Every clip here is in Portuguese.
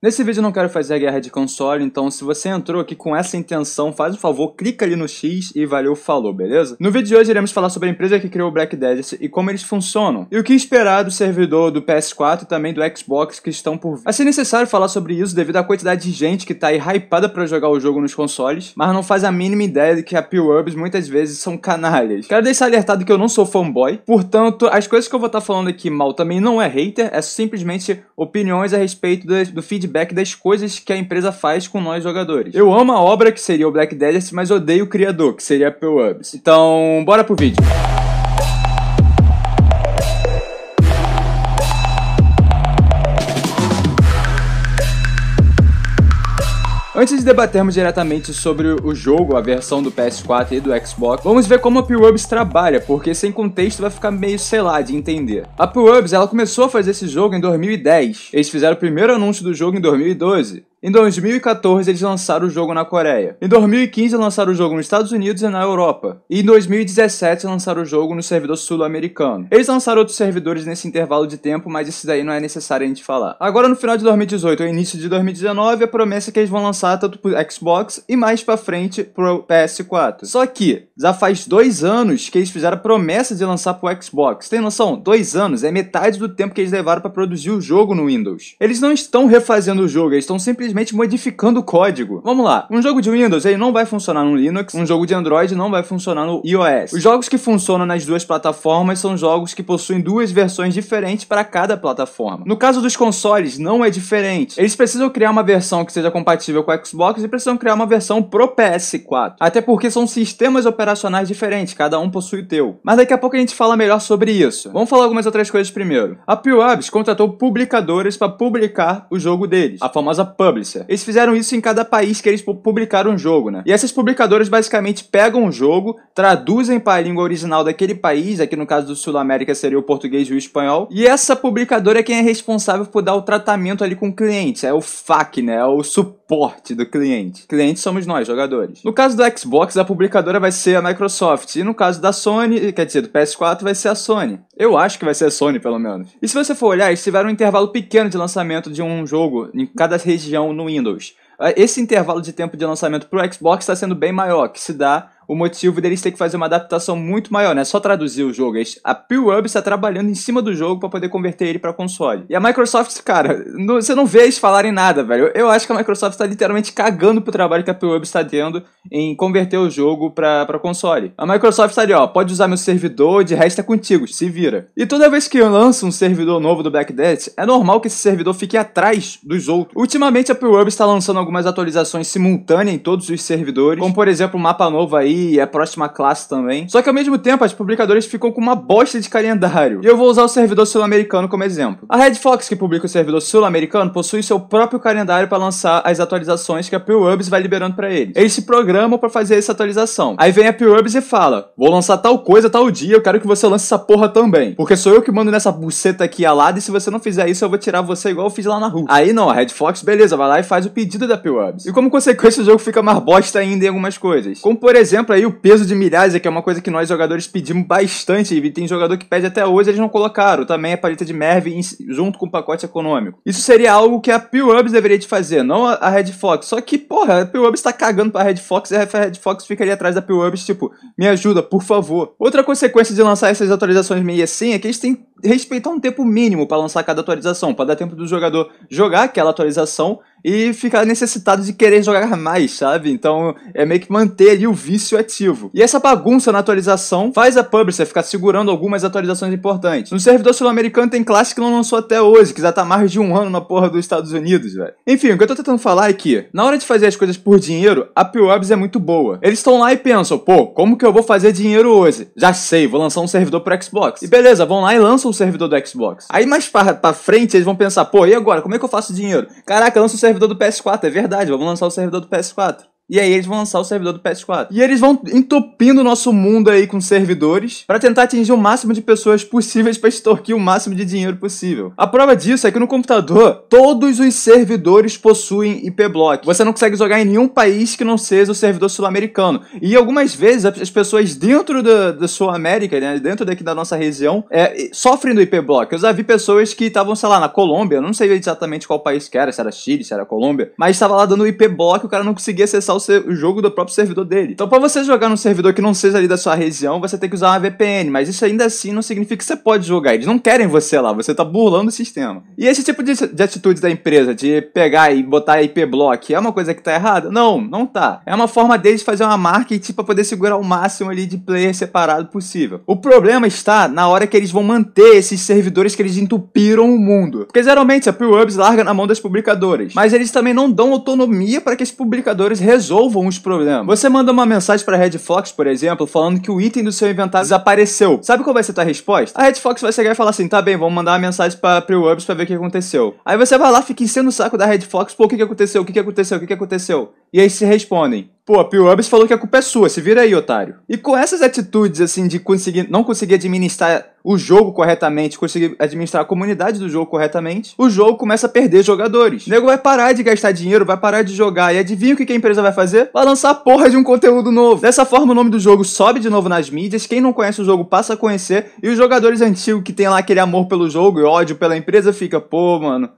Nesse vídeo eu não quero fazer a guerra de console, então se você entrou aqui com essa intenção, faz um favor, clica ali no X e valeu, falou, beleza? No vídeo de hoje iremos falar sobre a empresa que criou o Black Desert e como eles funcionam, e o que esperar do servidor do PS4 e também do Xbox que estão por vir. Assim, é necessário falar sobre isso devido à quantidade de gente que tá aí hypada pra jogar o jogo nos consoles, mas não faz a mínima ideia de que a p muitas vezes são canalhas. Quero deixar alertado que eu não sou fanboy, portanto, as coisas que eu vou estar tá falando aqui mal também não é hater, é simplesmente opiniões a respeito do feedback feedback das coisas que a empresa faz com nós jogadores. Eu amo a obra, que seria o Black Desert, mas odeio o criador, que seria a Pearl Ups. Então, bora pro vídeo. Antes de debatermos diretamente sobre o jogo, a versão do PS4 e do Xbox, vamos ver como a ProUbs trabalha, porque sem contexto vai ficar meio, sei lá, de entender. A ProUbs, ela começou a fazer esse jogo em 2010. Eles fizeram o primeiro anúncio do jogo em 2012. Em 2014, eles lançaram o jogo na Coreia. Em 2015, lançaram o jogo nos Estados Unidos e na Europa. E em 2017, lançaram o jogo no servidor sul-americano. Eles lançaram outros servidores nesse intervalo de tempo, mas isso daí não é necessário a gente falar. Agora, no final de 2018 ou início de 2019, a promessa é que eles vão lançar tanto pro Xbox e mais pra frente pro PS4. Só que, já faz dois anos que eles fizeram a promessa de lançar pro Xbox. Tem noção? Dois anos é metade do tempo que eles levaram para produzir o jogo no Windows. Eles não estão refazendo o jogo, eles estão sempre simplesmente modificando o código. Vamos lá. Um jogo de Windows, ele não vai funcionar no Linux. Um jogo de Android não vai funcionar no iOS. Os jogos que funcionam nas duas plataformas são jogos que possuem duas versões diferentes para cada plataforma. No caso dos consoles, não é diferente. Eles precisam criar uma versão que seja compatível com o Xbox e precisam criar uma versão pro PS4. Até porque são sistemas operacionais diferentes, cada um possui o teu. Mas daqui a pouco a gente fala melhor sobre isso. Vamos falar algumas outras coisas primeiro. A PewAbs contratou publicadores para publicar o jogo deles, a famosa Pub publisher. Eles fizeram isso em cada país que eles publicaram um jogo, né? E essas publicadoras basicamente pegam um jogo, traduzem para a língua original daquele país, aqui no caso do Sul América seria o português e o espanhol, e essa publicadora é quem é responsável por dar o tratamento ali com o cliente, é o FAQ, né? É o suporte do cliente. Clientes somos nós, jogadores. No caso do Xbox, a publicadora vai ser a Microsoft, e no caso da Sony, quer dizer, do PS4 vai ser a Sony. Eu acho que vai ser a Sony, pelo menos. E se você for olhar, eles tiveram um intervalo pequeno de lançamento de um jogo em cada região no Windows. Ah, esse intervalo de tempo de lançamento para o Xbox está sendo bem maior, que se dá o motivo deles ter que fazer uma adaptação muito maior, né? Só traduzir o jogo. É a p está trabalhando em cima do jogo para poder converter ele para console. E a Microsoft, cara, não, você não vê eles falarem nada, velho. Eu acho que a Microsoft está literalmente cagando pro trabalho que a p está tendo em converter o jogo para console. A Microsoft está ali, ó, pode usar meu servidor, de resto é contigo, se vira. E toda vez que eu lanço um servidor novo do Black Death, é normal que esse servidor fique atrás dos outros. Ultimamente a p está lançando algumas atualizações simultâneas em todos os servidores, como por exemplo o um mapa novo aí e é a próxima classe também. Só que ao mesmo tempo, as publicadoras ficam com uma bosta de calendário. E eu vou usar o servidor sul-americano como exemplo. A Red Fox, que publica o servidor sul-americano, possui seu próprio calendário para lançar as atualizações que a PWBs vai liberando para eles. Eles se programam para fazer essa atualização. Aí vem a PWBs e fala: "Vou lançar tal coisa tal dia, eu quero que você lance essa porra também, porque sou eu que mando nessa buceta aqui alada e se você não fizer isso eu vou tirar você igual eu fiz lá na rua". Aí não, a Red Fox, beleza, vai lá e faz o pedido da PWBs. E como consequência, o jogo fica mais bosta ainda em algumas coisas. Como por exemplo, exemplo aí o peso de milhares, é que é uma coisa que nós jogadores pedimos bastante, e tem jogador que pede até hoje, eles não colocaram. Também a paleta de Mervin junto com o pacote econômico. Isso seria algo que a p deveria te fazer, não a Red Fox. Só que, porra, a P-Urbs tá cagando pra Red Fox e a Red Fox fica ali atrás da p tipo, me ajuda, por favor. Outra consequência de lançar essas atualizações meio assim é que eles têm que respeitar um tempo mínimo para lançar cada atualização, para dar tempo do jogador jogar aquela atualização e ficar necessitado de querer jogar mais, sabe? Então é meio que manter ali o vício ativo. E essa bagunça na atualização faz a publisher ficar segurando algumas atualizações importantes. No servidor sul-americano tem classe que não lançou até hoje, que já tá mais de um ano na porra dos Estados Unidos, velho. Enfim, o que eu tô tentando falar é que, na hora de fazer as coisas por dinheiro, a Pubs é muito boa. Eles estão lá e pensam, pô, como que eu vou fazer dinheiro hoje? Já sei, vou lançar um servidor pro Xbox. E beleza, vão lá e lançam o servidor do Xbox. Aí mais pra, pra frente eles vão pensar, pô, e agora? Como é que eu faço dinheiro? Caraca, lança o servidor servidor do PS4, é verdade, vamos lançar o servidor do PS4. E aí eles vão lançar o servidor do PS4. E eles vão entupindo o nosso mundo aí com servidores para tentar atingir o máximo de pessoas possíveis para extorquir o máximo de dinheiro possível. A prova disso é que no computador, todos os servidores possuem IP-Block. Você não consegue jogar em nenhum país que não seja o servidor sul-americano. E algumas vezes as pessoas dentro da, da Sul-América, né, dentro daqui da nossa região, é, sofrem do IP-Block. Eu já vi pessoas que estavam, sei lá, na Colômbia, eu não sei exatamente qual país que era, se era Chile, se era Colômbia, mas estava lá dando IP-Block e o cara não conseguia acessar o o, o jogo do próprio servidor dele. Então, para você jogar num servidor que não seja ali da sua região, você tem que usar uma VPN, mas isso ainda assim não significa que você pode jogar. Eles não querem você lá, você tá burlando o sistema. E esse tipo de, de atitude da empresa, de pegar e botar IP block, é uma coisa que tá errada? Não, não tá. É uma forma deles fazer uma marketing para poder segurar o máximo ali de player separado possível. O problema está na hora que eles vão manter esses servidores que eles entupiram o mundo. Porque geralmente a Pure larga na mão das publicadoras, mas eles também não dão autonomia para que as publicadoras resolvam resolvam os problemas. Você manda uma mensagem pra Red Fox, por exemplo, falando que o item do seu inventário desapareceu. Sabe qual vai ser a tua resposta? A Red Fox vai chegar e falar assim, tá bem, vamos mandar uma mensagem pra Prewubs pra ver o que aconteceu. Aí você vai lá, fica enchendo o saco da Red Fox, pô, o que, que aconteceu, o que, que aconteceu, o que, que aconteceu? E aí se respondem. Pô, a Piurbis falou que a culpa é sua, se vira aí, otário. E com essas atitudes, assim, de conseguir, não conseguir administrar o jogo corretamente, conseguir administrar a comunidade do jogo corretamente, o jogo começa a perder jogadores. O nego vai parar de gastar dinheiro, vai parar de jogar, e adivinha o que a empresa vai fazer? Vai lançar a porra de um conteúdo novo. Dessa forma, o nome do jogo sobe de novo nas mídias, quem não conhece o jogo passa a conhecer, e os jogadores antigos que tem lá aquele amor pelo jogo e ódio pela empresa fica, pô, mano,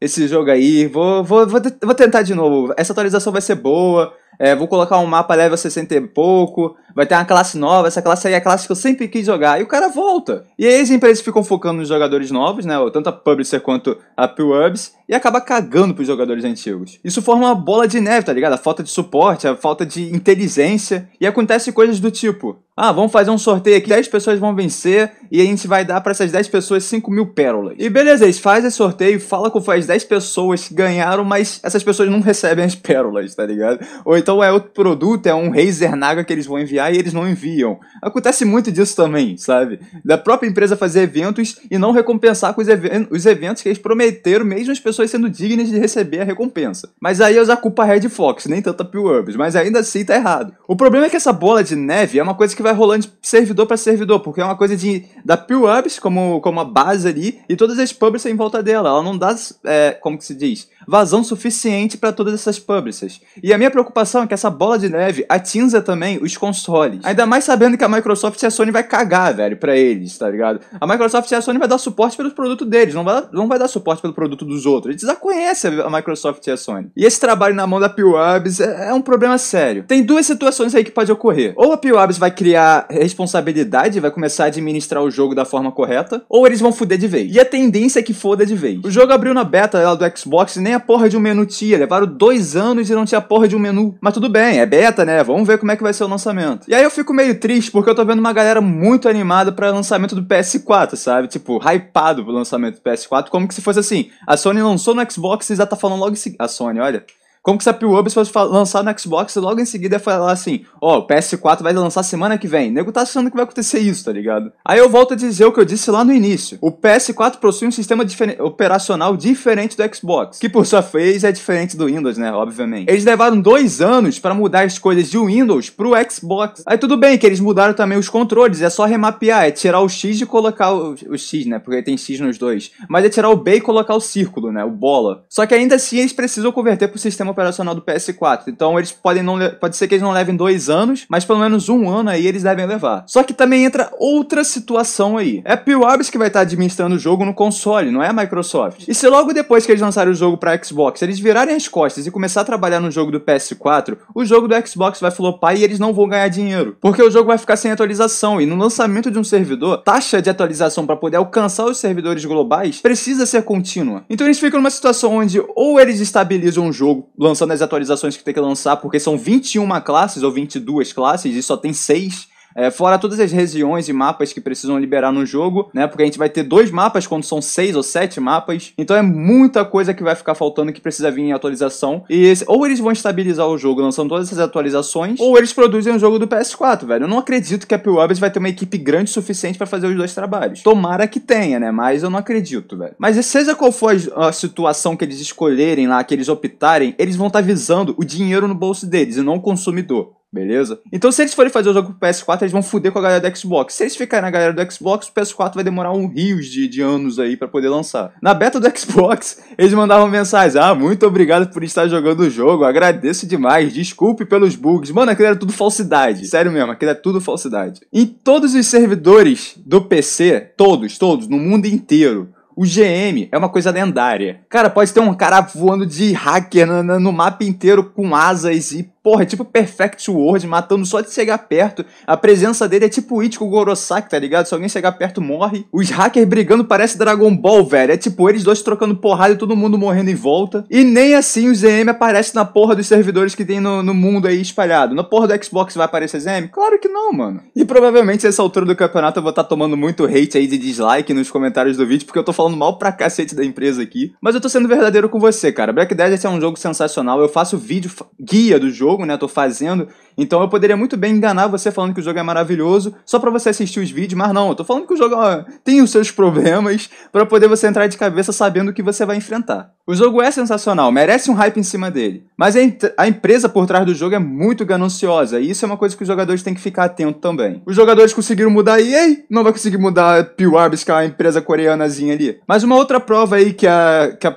esse jogo aí, vou, vou, vou, vou tentar de novo, essa atualização vai ser boa, é, vou colocar um mapa level 60 e pouco, vai ter uma classe nova, essa classe aí é a classe que eu sempre quis jogar, e o cara volta. E aí as empresas ficam focando nos jogadores novos, né, tanto a Publisher quanto a Pewubs, e acaba cagando pros jogadores antigos. Isso forma uma bola de neve, tá ligado? A falta de suporte, a falta de inteligência, e acontece coisas do tipo, ah, vamos fazer um sorteio aqui, 10 pessoas vão vencer, e a gente vai dar para essas 10 pessoas 5 mil pérolas. E beleza, eles fazem esse sorteio, fala com as 10 pessoas que ganharam, mas essas pessoas não recebem as pérolas, tá ligado? Ou então é outro produto, é um Razer Naga que eles vão enviar e eles não enviam. Acontece muito disso também, sabe? Da própria empresa fazer eventos e não recompensar com os, even os eventos que eles prometeram, mesmo as pessoas sendo dignas de receber a recompensa. Mas aí eu já culpo a Red Fox, nem tanto a Pew mas ainda assim tá errado. O problema é que essa bola de neve é uma coisa que vai rolando de servidor para servidor, porque é uma coisa de da Pure Ups como, como a base ali e todas as pubs em volta dela. Ela não dá, é, como que se diz? vazão suficiente para todas essas publishers. E a minha preocupação é que essa bola de neve atinja também os consoles. Ainda mais sabendo que a Microsoft e a Sony vai cagar, velho, para eles, tá ligado? A Microsoft e a Sony vai dar suporte pelos produtos deles, não vai, não vai dar suporte pelo produto dos outros. Eles já conhecem a Microsoft e a Sony. E esse trabalho na mão da PWABs é, é um problema sério. Tem duas situações aí que pode ocorrer. Ou a PWABs vai criar responsabilidade, vai começar a administrar o jogo da forma correta, ou eles vão fuder de vez. E a tendência é que foda de vez. O jogo abriu na beta ela do Xbox e nem a porra de um menu tia. Levaram dois anos e não tinha porra de um menu. Mas tudo bem, é beta, né? Vamos ver como é que vai ser o lançamento. E aí eu fico meio triste porque eu tô vendo uma galera muito animada para lançamento do PS4, sabe? Tipo, hypado pro lançamento do PS4, como que se fosse assim. A Sony lançou no Xbox e já tá falando logo em seguida. A Sony, olha. Como que se a Pill fosse lançar no Xbox e logo em seguida ia falar assim, ó, oh, o PS4 vai lançar semana que vem. O nego tá achando que vai acontecer isso, tá ligado? Aí eu volto a dizer o que eu disse lá no início. O PS4 possui um sistema operacional diferente do Xbox, que por sua vez é diferente do Windows, né, obviamente. Eles levaram dois anos para mudar as coisas de Windows pro Xbox. Aí tudo bem que eles mudaram também os controles, é só remapear, é tirar o X e colocar o, o X, né, porque tem X nos dois. Mas é tirar o B e colocar o círculo, né, o bola. Só que ainda assim eles precisam converter pro sistema operacional do PS4. Então eles podem não pode ser que eles não levem dois anos, mas pelo menos um ano aí eles devem levar. Só que também entra outra situação aí. É a Piwabs que vai estar tá administrando o jogo no console, não é a Microsoft. E se logo depois que eles lançarem o jogo para Xbox, eles virarem as costas e começar a trabalhar no jogo do PS4, o jogo do Xbox vai flopar e eles não vão ganhar dinheiro, porque o jogo vai ficar sem atualização e no lançamento de um servidor, taxa de atualização para poder alcançar os servidores globais precisa ser contínua. Então eles ficam numa situação onde ou eles estabilizam o jogo lançando as atualizações que tem que lançar, porque são 21 classes ou 22 classes e só tem 6 é, fora todas as regiões e mapas que precisam liberar no jogo, né? Porque a gente vai ter dois mapas quando são seis ou sete mapas. Então é muita coisa que vai ficar faltando que precisa vir em atualização. E ou eles vão estabilizar o jogo lançando todas essas atualizações, ou eles produzem um jogo do PS4, velho. Eu não acredito que a PewDiePie vai ter uma equipe grande o suficiente para fazer os dois trabalhos. Tomara que tenha, né? Mas eu não acredito, velho. Mas seja qual for a situação que eles escolherem lá, que eles optarem, eles vão estar tá visando o dinheiro no bolso deles e não o consumidor. Beleza? Então, se eles forem fazer o jogo pro PS4, eles vão fuder com a galera do Xbox. Se eles ficarem na galera do Xbox, o PS4 vai demorar um rios de, de anos aí para poder lançar. Na beta do Xbox, eles mandavam mensagens: Ah, muito obrigado por estar jogando o jogo, agradeço demais, desculpe pelos bugs. Mano, aquilo era tudo falsidade. Sério mesmo, aquilo era é tudo falsidade. Em todos os servidores do PC, todos, todos, no mundo inteiro, o GM é uma coisa lendária. Cara, pode ter um cara voando de hacker no, no mapa inteiro com asas e Porra, é tipo Perfect World, matando só de chegar perto. A presença dele é tipo Ichigo Gorosaki, tá ligado? Se alguém chegar perto, morre. Os hackers brigando parece Dragon Ball, velho. É tipo eles dois trocando porrada e todo mundo morrendo em volta. E nem assim o ZM aparece na porra dos servidores que tem no, no mundo aí espalhado. Na porra do Xbox vai aparecer ZM? Claro que não, mano. E provavelmente essa altura do campeonato eu vou estar tá tomando muito hate aí de dislike nos comentários do vídeo, porque eu tô falando mal pra cacete da empresa aqui. Mas eu tô sendo verdadeiro com você, cara. Black Desert é um jogo sensacional. Eu faço vídeo guia do jogo jogo, né? Tô fazendo então eu poderia muito bem enganar você falando que o jogo é maravilhoso só para você assistir os vídeos, mas não, eu tô falando que o jogo ó, tem os seus problemas para poder você entrar de cabeça sabendo o que você vai enfrentar. O jogo é sensacional, merece um hype em cima dele, mas a empresa por trás do jogo é muito gananciosa e isso é uma coisa que os jogadores têm que ficar atento também. Os jogadores conseguiram mudar e ei, não vai conseguir mudar a Pearl que é uma empresa coreanazinha ali. Mas uma outra prova aí que a... Que a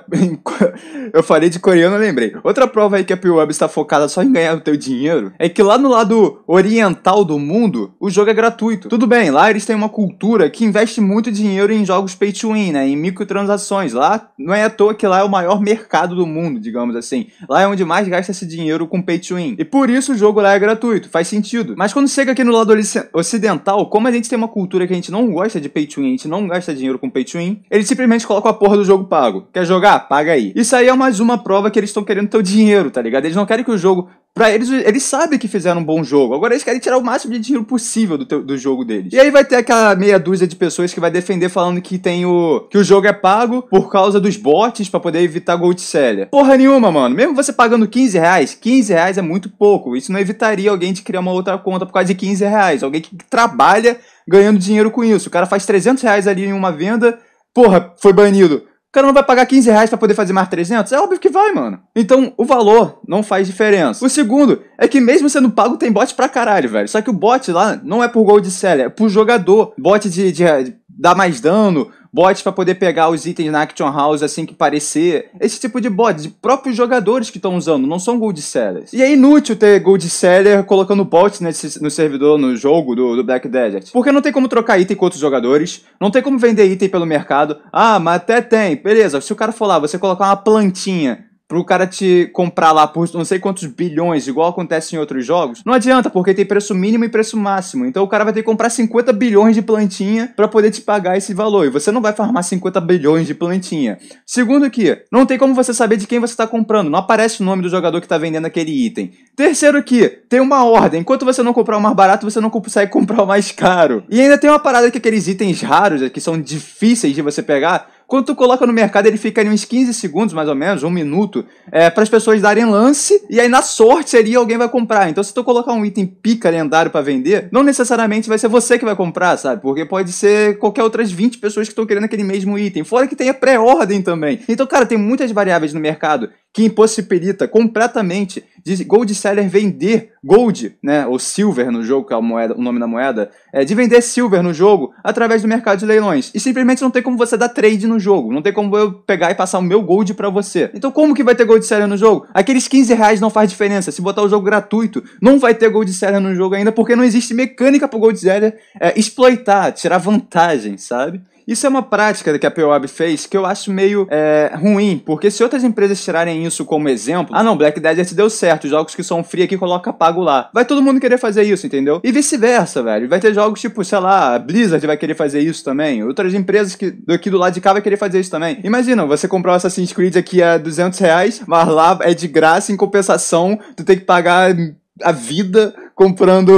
eu falei de coreano, eu lembrei. Outra prova aí que a Pearl está focada só em ganhar o teu dinheiro é que lá lá no lado oriental do mundo, o jogo é gratuito. Tudo bem, lá eles têm uma cultura que investe muito dinheiro em jogos pay to win, né? Em microtransações. Lá não é à toa que lá é o maior mercado do mundo, digamos assim. Lá é onde mais gasta esse dinheiro com pay to win. E por isso o jogo lá é gratuito, faz sentido. Mas quando chega aqui no lado ocidental, como a gente tem uma cultura que a gente não gosta de pay to win, a gente não gasta dinheiro com pay to win, eles simplesmente colocam a porra do jogo pago. Quer jogar? Paga aí. Isso aí é mais uma prova que eles estão querendo teu dinheiro, tá ligado? Eles não querem que o jogo Pra eles, eles sabem que fizeram um bom jogo. Agora eles querem tirar o máximo de dinheiro possível do, teu, do jogo deles. E aí vai ter aquela meia dúzia de pessoas que vai defender falando que tem o. que o jogo é pago por causa dos bots para poder evitar gold seller. Porra nenhuma, mano. Mesmo você pagando 15 reais, 15 reais é muito pouco. Isso não evitaria alguém de criar uma outra conta por causa de 15 reais. Alguém que trabalha ganhando dinheiro com isso. O cara faz 300 reais ali em uma venda, porra, foi banido o cara não vai pagar 15 reais pra poder fazer mais 300? É óbvio que vai, mano. Então, o valor não faz diferença. O segundo é que mesmo sendo pago, tem bot pra caralho, velho. Só que o bot lá não é por gol de seller, é por jogador. Bot de, de, de dar mais dano, bots para poder pegar os itens na Action House assim que parecer. Esse tipo de bots, de próprios jogadores que estão usando, não são gold sellers. E é inútil ter gold seller colocando bots nesse, no servidor, no jogo do, do Black Desert. Porque não tem como trocar item com outros jogadores, não tem como vender item pelo mercado. Ah, mas até tem. Beleza, se o cara for lá, você colocar uma plantinha pro cara te comprar lá por não sei quantos bilhões, igual acontece em outros jogos, não adianta, porque tem preço mínimo e preço máximo. Então o cara vai ter que comprar 50 bilhões de plantinha para poder te pagar esse valor. E você não vai farmar 50 bilhões de plantinha. Segundo que, não tem como você saber de quem você está comprando. Não aparece o nome do jogador que está vendendo aquele item. Terceiro que, tem uma ordem. Enquanto você não comprar o mais barato, você não consegue comprar o mais caro. E ainda tem uma parada que aqueles itens raros, que são difíceis de você pegar, quando tu coloca no mercado, ele fica ali uns 15 segundos, mais ou menos, um minuto, é, para as pessoas darem lance, e aí na sorte seria alguém vai comprar. Então, se tu colocar um item pica lendário para vender, não necessariamente vai ser você que vai comprar, sabe? Porque pode ser qualquer outras 20 pessoas que estão querendo aquele mesmo item. Fora que tem a pré-ordem também. Então, cara, tem muitas variáveis no mercado que impossibilita completamente de Gold Seller vender Gold, né, ou Silver no jogo, que é moeda, o nome da moeda, é, de vender silver no jogo através do mercado de leilões. E simplesmente não tem como você dar trade no jogo. Não tem como eu pegar e passar o meu gold para você. Então como que vai ter gold seller no jogo? Aqueles 15 reais não faz diferença. Se botar o jogo gratuito, não vai ter gold seller no jogo ainda porque não existe mecânica pro gold seller é, exploitar, tirar vantagem, sabe? Isso é uma prática que a POAB fez que eu acho meio é, ruim, porque se outras empresas tirarem isso como exemplo, ah não, Black Desert deu certo, jogos que são free aqui coloca pago lá. Vai todo mundo querer fazer isso, entendeu? E vice-versa, velho. Vai ter jogos tipo, sei lá, Blizzard vai querer fazer isso também, outras empresas que daqui do lado de cá vai querer fazer isso também. Imagina, você comprou Assassin's Creed aqui a 200 reais, mas lá é de graça, em compensação, tu tem que pagar a vida comprando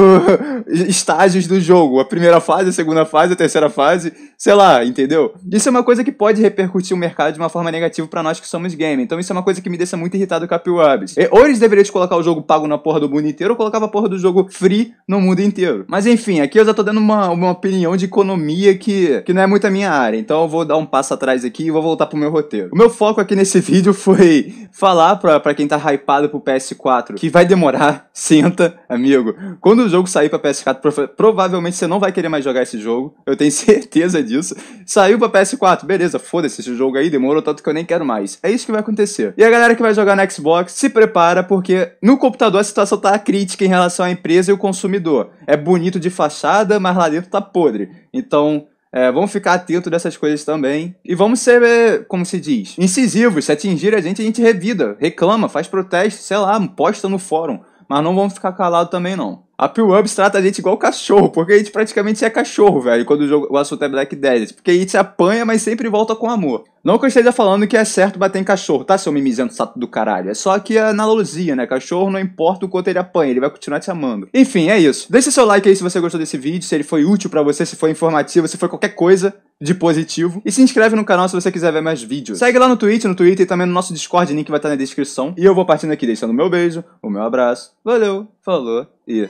estágios do jogo. A primeira fase, a segunda fase, a terceira fase, sei lá, entendeu? Isso é uma coisa que pode repercutir o mercado de uma forma negativa para nós que somos game. Então isso é uma coisa que me deixa muito irritado com a Piwabs. Ou eles deveriam colocar o jogo pago na porra do mundo inteiro, ou colocava a porra do jogo free no mundo inteiro. Mas enfim, aqui eu já tô dando uma, uma opinião de economia que, que não é muito a minha área. Então eu vou dar um passo atrás aqui e vou voltar pro meu roteiro. O meu foco aqui nesse vídeo foi falar para pra quem tá hypado pro PS4 que vai demorar, senta, amigo quando o jogo sair pra PS4, provavelmente você não vai querer mais jogar esse jogo. Eu tenho certeza disso. Saiu pra PS4, beleza, foda-se esse jogo aí, demorou tanto que eu nem quero mais. É isso que vai acontecer. E a galera que vai jogar na Xbox, se prepara, porque no computador a situação tá crítica em relação à empresa e o consumidor. É bonito de fachada, mas lá dentro tá podre. Então, é, vamos ficar atento dessas coisas também. E vamos ser, é, como se diz, incisivos. Se atingir a gente, a gente revida, reclama, faz protesto, sei lá, posta no fórum mas não vamos ficar calados também não. A p trata a gente igual cachorro, porque a gente praticamente é cachorro velho, quando o, jogo, o assunto é Black Desert. Porque a gente apanha, mas sempre volta com amor. Não que eu esteja falando que é certo bater em cachorro, tá, seu mimizento sato do caralho? É só que é analogia, né? Cachorro não importa o quanto ele apanha, ele vai continuar te amando. Enfim, é isso. Deixa seu like aí se você gostou desse vídeo, se ele foi útil para você, se foi informativo, se foi qualquer coisa de positivo. E se inscreve no canal se você quiser ver mais vídeos. Segue lá no Twitch, no Twitter e também no nosso Discord, link vai estar na descrição. E eu vou partindo aqui deixando o meu beijo, o meu abraço. Valeu, falou e...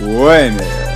Oi, meu!